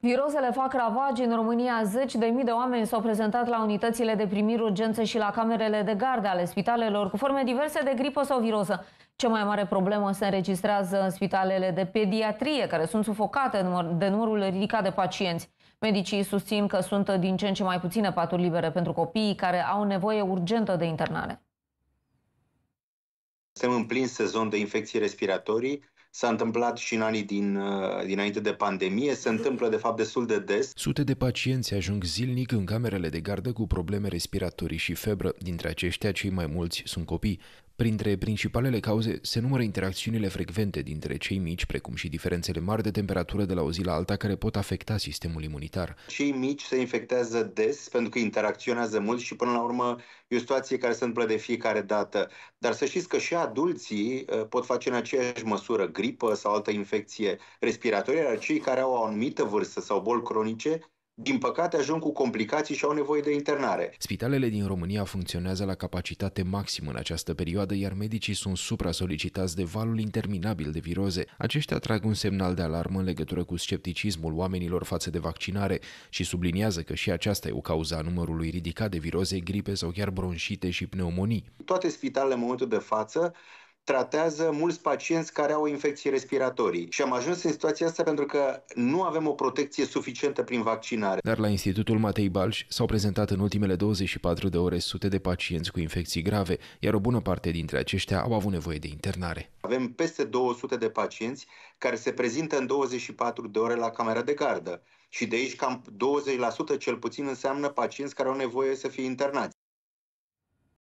Virozele fac ravagi în România. Zeci de mii de oameni s-au prezentat la unitățile de primiri urgențe și la camerele de gardă ale spitalelor cu forme diverse de gripă sau viroză. Cea mai mare problemă se înregistrează în spitalele de pediatrie, care sunt sufocate de numărul ridicat de pacienți. Medicii susțin că sunt din ce în ce mai puține paturi libere pentru copiii care au nevoie urgentă de internare. Suntem în plin sezon de infecții respiratorii, S-a întâmplat și în anii din, uh, dinainte de pandemie, se întâmplă de fapt destul de des. Sute de pacienți ajung zilnic în camerele de gardă cu probleme respiratorii și febră. Dintre aceștia, cei mai mulți sunt copii. Printre principalele cauze se numără interacțiunile frecvente dintre cei mici, precum și diferențele mari de temperatură de la o zi la alta care pot afecta sistemul imunitar. Cei mici se infectează des pentru că interacționează mult și până la urmă e o situație care se întâmplă de fiecare dată. Dar să știți că și adulții uh, pot face în aceeași măsură gripă sau altă infecție respiratorie, iar cei care au o anumită vârstă sau boli cronice din păcate, ajung cu complicații și au nevoie de internare. Spitalele din România funcționează la capacitate maximă în această perioadă, iar medicii sunt supra-solicitați de valul interminabil de viroze. Aceștia trag un semnal de alarmă în legătură cu scepticismul oamenilor față de vaccinare și subliniază că și aceasta e o cauza a numărului ridicat de viroze, gripe sau chiar bronșite și pneumonii. Toate spitalele, în momentul de față, tratează mulți pacienți care au infecții respiratorii. Și am ajuns în situația asta pentru că nu avem o protecție suficientă prin vaccinare. Dar la Institutul Matei Balș s-au prezentat în ultimele 24 de ore sute de pacienți cu infecții grave, iar o bună parte dintre aceștia au avut nevoie de internare. Avem peste 200 de pacienți care se prezintă în 24 de ore la camera de gardă. Și de aici cam 20% cel puțin înseamnă pacienți care au nevoie să fie internați.